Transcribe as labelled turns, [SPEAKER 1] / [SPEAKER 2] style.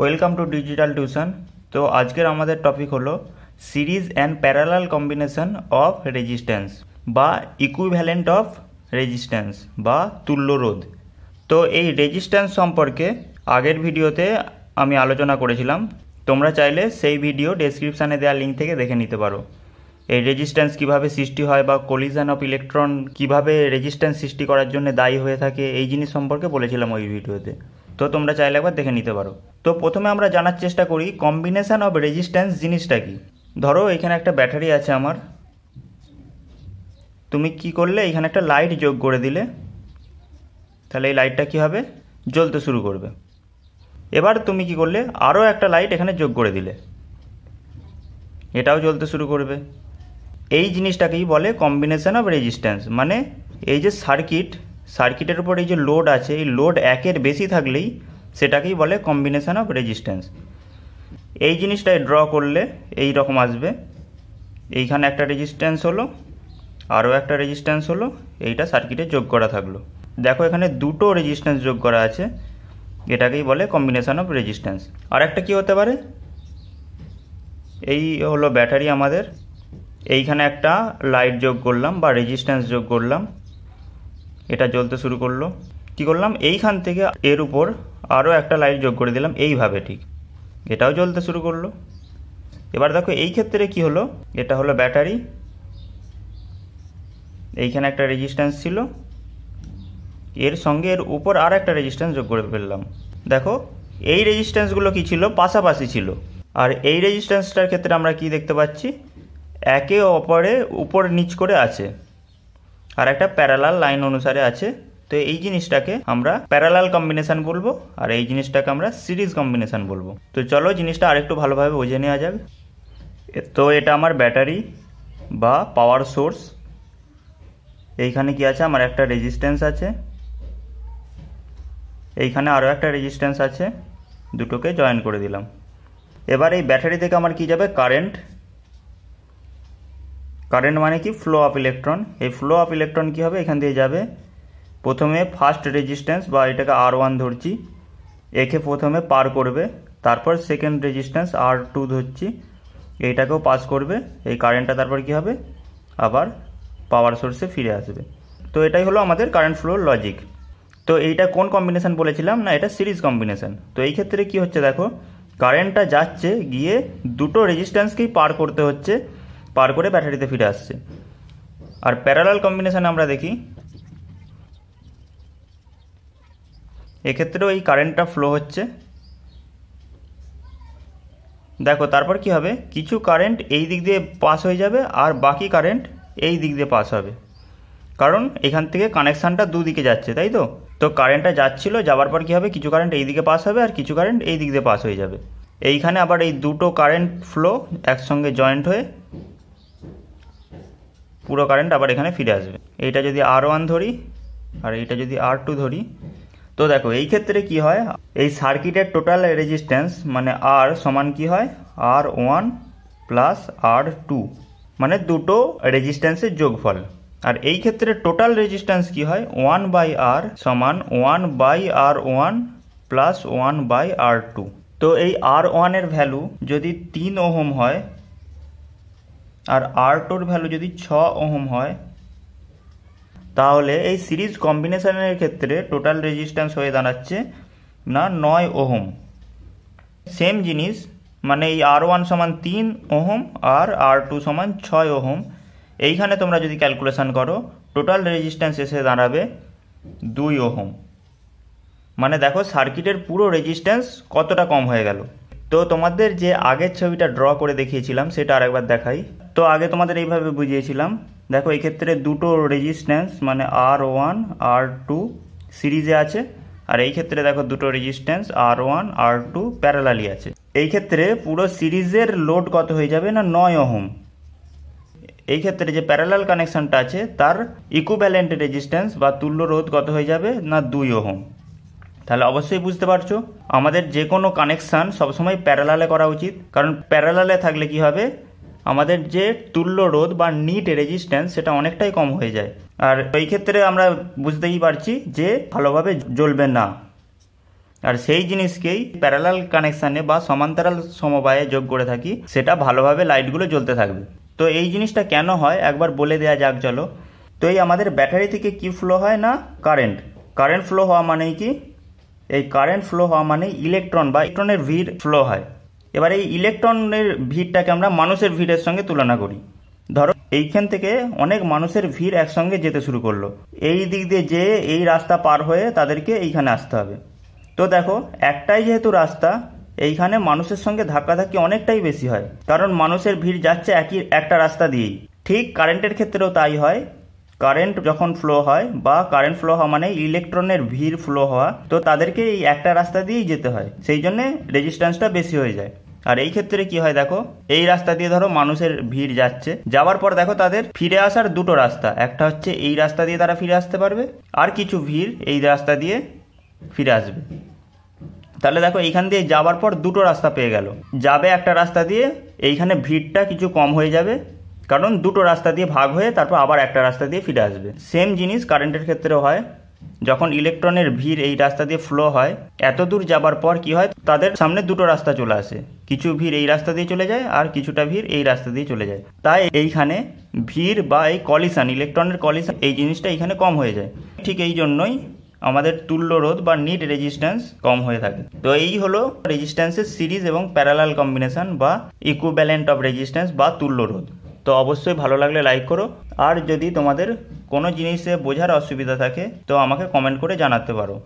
[SPEAKER 1] welcome to digital tuition তো আজকের আমাদের টপিক হলো series and parallel combination of resistance বা ইকুইভ্যালেন্ট অফ রেজিস্ট্যান্স বা তুল্যরোধ তো এই রেজিস্ট্যান্স সম্পর্কে আগের ভিডিওতে আমি আলোচনা করেছিলাম তোমরা চাইলে সেই ভিডিও ডেসক্রিপশানে দেওয়া লিঙ্ক থেকে দেখে নিতে পারো এই রেজিস্ট্যান্স কিভাবে সৃষ্টি হয় বা কলিশন অফ ইলেকট্রন কিভাবে রেজিস্ট্যান্স সৃষ্টি করার জন্য দায়ী হয়ে থাকে এই জিনিস সম্পর্কে বলেছিলাম ওই ভিডিওতে তো তোমরা চাইলে একবার দেখে নিতে পারো তো প্রথমে আমরা জানার চেষ্টা করি কম্বিনেশান অফ রেজিস্ট্যান্স জিনিসটা কি ধরো এখানে একটা ব্যাটারি আছে আমার তুমি কি করলে এখানে একটা লাইট যোগ করে দিলে তাহলে এই লাইটটা কি হবে জ্বলতে শুরু করবে এবার তুমি কি করলে আরও একটা লাইট এখানে যোগ করে দিলে এটাও জ্বলতে শুরু করবে এই জিনিসটাকেই বলে কম্বিনেশান অফ রেজিস্ট্যান্স মানে এই যে সার্কিট সার্কিটের উপর এই যে লোড আছে এই লোড একের বেশি থাকলেই সেটাকেই বলে কম্বিনেশান অফ রেজিস্ট্যান্স এই জিনিসটাই ড্র করলে এই রকম আসবে এইখানে একটা রেজিস্ট্যান্স হলো আরও একটা রেজিস্ট্যান্স হলো এইটা সার্কিটে যোগ করা থাকলো দেখো এখানে দুটো রেজিস্ট্যান্স যোগ করা আছে এটাকেই বলে কম্বিনেশান অফ রেজিস্ট্যান্স আর একটা কী হতে পারে এই হলো ব্যাটারি আমাদের এইখানে একটা লাইট যোগ করলাম বা রেজিস্ট্যান্স যোগ করলাম এটা জ্বলতে শুরু করলো কি করলাম এইখান থেকে এর উপর আরও একটা লাইট যোগ করে দিলাম এইভাবে ঠিক এটাও জ্বলতে শুরু করলো এবার দেখো এই ক্ষেত্রে কি হলো এটা হলো ব্যাটারি এইখানে একটা রেজিস্ট্যান্স ছিল এর সঙ্গে এর উপর আর একটা রেজিস্ট্যান্স যোগ করে ফেললাম দেখো এই রেজিস্ট্যান্সগুলো কি ছিল পাশাপাশি ছিল আর এই রেজিস্ট্যান্সটার ক্ষেত্রে আমরা কি দেখতে পাচ্ছি একে অপরে উপর নিচ করে আছে আর একটা প্যারালাল লাইন অনুসারে আছে তো এই জিনিসটাকে আমরা প্যারালাল কম্বিনেশন বলবো আর এই জিনিসটাকে আমরা সিরিজ কম্বিনেশন বলবো তো চলো জিনিসটা আরেকটু ভালোভাবে বুঝে নেওয়া যাবে তো এটা আমার ব্যাটারি বা পাওয়ার সোর্স এইখানে কি আছে আমার একটা রেজিস্ট্যান্স আছে এইখানে আরও একটা রেজিস্ট্যান্স আছে দুটোকে জয়েন করে দিলাম এবার এই ব্যাটারি থেকে আমার কি যাবে কারেন্ট কারেন্ট মানে কি ফ্লো অফ ইলেকট্রন এই ফ্লো অফ ইলেকট্রন কি হবে এখান দিয়ে যাবে প্রথমে ফার্স্ট রেজিস্ট্যান্স বা এটাকে আর ওয়ান ধরছি একে প্রথমে পার করবে তারপর সেকেন্ড রেজিস্ট্যান্স আর টু ধরছি এইটাকেও পাস করবে এই কারেন্টটা তারপর কি হবে আবার পাওয়ার সোর্সে ফিরে আসবে তো এটাই হলো আমাদের কারেন্ট ফ্লোর লজিক তো এইটা কোন কম্বিনেশন বলেছিলাম না এটা সিরিজ কম্বিনেশান তো এই ক্ষেত্রে কি হচ্ছে দেখো কারেন্টটা যাচ্ছে গিয়ে দুটো রেজিস্ট্যান্সকেই পার করতে হচ্ছে পার করে ব্যাটারিতে ফিরে আসছে আর প্যারালাল কম্বিনেশান আমরা দেখি এক্ষেত্রেও এই কারেন্টটা ফ্লো হচ্ছে দেখো তারপর কি হবে কিছু কারেন্ট এই দিক দিয়ে পাস হয়ে যাবে আর বাকি কারেন্ট এই দিক দিয়ে পাস হবে কারণ এখান থেকে কানেকশানটা দুদিকে যাচ্ছে তাই তো তো কারেন্টটা যাচ্ছিলো যাওয়ার পর কী হবে কিছু কারেন্ট এই দিকে পাস হবে আর কিছু কারেন্ট এই দিক দিয়ে পাস হয়ে যাবে এইখানে আবার এই দুটো কারেন্ট ফ্লো একসঙ্গে জয়েন্ট হয়ে পুরো কারেন্ট আবার এখানে ফিরে আসবে এইটা যদি আর ওয়ান ধরি আর এইটা যদি আর টু ধরি তো দেখো এই ক্ষেত্রে কি হয় এই সার্কিটের টোটাল রেজিস্ট্যান্স মানে আর সমান কি হয় R one plus R two মানে দুটো রেজিস্ট্যান্সের যোগফল আর এই ক্ষেত্রে টোটাল রেজিস্ট্যান্স কি হয় ওয়ান বাই আর সমান one by R one plus one by R two তো এই আর ওয়ানের ভ্যালু যদি তিন ওহম হয় আর আর টোর ভ্যালু যদি ছ ওহম হয় তাহলে এই সিরিজ কম্বিনেশনের ক্ষেত্রে টোটাল রেজিস্ট্যান্স হয়ে দাঁড়াচ্ছে না নয় ওহম সেম জিনিস মানে এই আর ওয়ান সমান তিন ওহম আর আর টু সমান ছয় ওহম এইখানে তোমরা যদি ক্যালকুলেশান করো টোটাল রেজিস্ট্যান্স এসে দাঁড়াবে দুই ওহম মানে দেখো সার্কিটের পুরো রেজিস্ট্যান্স কতটা কম হয়ে গেল তো তোমাদের যে আগের ছবিটা ড্র করে দেখিয়েছিলাম সেটা আরেকবার দেখাই তো আগে তোমাদের এইভাবে বুঝিয়েছিলাম দেখো ক্ষেত্রে দুটো রেজিস্ট্যান্স মানে আর ওয়ান আর টু সিরিজে আছে আর এই ক্ষেত্রে দেখো দুটো resistance R one R two parallelly আছে এই ক্ষেত্রে পুরো সিরিজের লোড কত হয়ে যাবে না নয় অহম এই ক্ষেত্রে যে প্যারালাল কানেকশনটা আছে তার ইকুব্যালেন্ট রেজিস্ট্যান্স বা তুল্য রোধ কত হয়ে যাবে না দুই অহম তাহলে অবশ্যই বুঝতে পারছো আমাদের যে কোনো কানেকশান সবসময় প্যারালালে করা উচিত কারণ প্যারালালে থাকলে কি হবে আমাদের যে তুল্য রোধ বা নিট রেজিস্ট্যান্স সেটা অনেকটাই কম হয়ে যায় আর এই ক্ষেত্রে আমরা বুঝতেই পারছি যে ভালোভাবে জ্বলবে না আর সেই জিনিসকেই প্যারালাল কানেকশানে বা সমান্তরাল সমবায়ে যোগ করে থাকি সেটা ভালোভাবে লাইটগুলো জ্বলতে থাকবে তো এই জিনিসটা কেন হয় একবার বলে দেয়া যাক চলো তো এই আমাদের ব্যাটারি থেকে কি ফ্লো হয় না কারেন্ট কারেন্ট ফ্লো হওয়া মানেই কি এই কারেন্ট ফ্লো হওয়া মানে ইলেকট্রন বা ইলেকট্রনের ভিড় ফ্লো হয় এবার এই ইলেকট্রনের ভিড়টাকে আমরা মানুষের ভিড়ের সঙ্গে তুলনা করি ধরো এইখান থেকে অনেক মানুষের ভিড় একসঙ্গে যেতে শুরু করলো এই দিক দিয়ে যে এই রাস্তা পার হয়ে তাদেরকে এইখানে আসতে হবে তো দেখো একটাই যেহেতু রাস্তা এইখানে মানুষের সঙ্গে ধাক্কাধাক্কি অনেকটাই বেশি হয় কারণ মানুষের ভিড় যাচ্ছে একই একটা রাস্তা দিয়েই ঠিক কারেন্টের ক্ষেত্রেও তাই হয় কারেন্ট যখন ফ্লো হয় বা কারেন্ট ফ্লো হওয়া মানে ইলেকট্রনের ভিড় ফ্লো হওয়া তো তাদেরকে এই একটা রাস্তা দিয়েই যেতে হয় সেই জন্যে রেজিস্ট্যান্সটা বেশি হয়ে যায় আর এই ক্ষেত্রে কি হয় দেখো এই রাস্তা দিয়ে ধরো মানুষের ভিড় যাচ্ছে যাওয়ার পর দেখো তাদের ফিরে আসার দুটো রাস্তা একটা হচ্ছে এই রাস্তা দিয়ে তারা ফিরে আসতে পারবে আর কিছু ভিড় এই রাস্তা দিয়ে ফিরে আসবে তাহলে দেখো এইখান দিয়ে যাওয়ার পর দুটো রাস্তা পেয়ে গেল যাবে একটা রাস্তা দিয়ে এইখানে ভিড়টা কিছু কম হয়ে যাবে কারণ দুটো রাস্তা দিয়ে ভাগ হয়ে তারপর আবার একটা রাস্তা দিয়ে ফিরে আসবে সেম জিনিস কারেন্টের ক্ষেত্রেও হয় যখন ইলেকট্রনের ভিড় এই রাস্তা দিয়ে ফ্লো হয় এত দূর যাবার পর কি হয় তাদের সামনে দুটো রাস্তা চলে আসে কিছু ভিড় এই রাস্তা দিয়ে চলে যায় আর কিছুটা ভিড় এই রাস্তা দিয়ে চলে যায় তাই এইখানে ভিড় বা এই কলিশান ইলেকট্রনের কলিশান এই জিনিসটা এখানে কম হয়ে যায় ঠিক এই জন্যই আমাদের তুল্য রোধ বা নিট রেজিস্ট্যান্স কম হয়ে থাকে তো এই হলো রেজিস্ট্যান্সের সিরিজ এবং প্যারালাল কম্বিনেশন বা ইকুব্যালেন্ট অফ রেজিস্ট্যান্স বা তুল্য রোধ তো অবশ্যই ভালো লাগলে লাইক করো আর যদি তোমাদের কোনো জিনিসে বোঝার অসুবিধা থাকে তো আমাকে কমেন্ট করে জানাতে পারো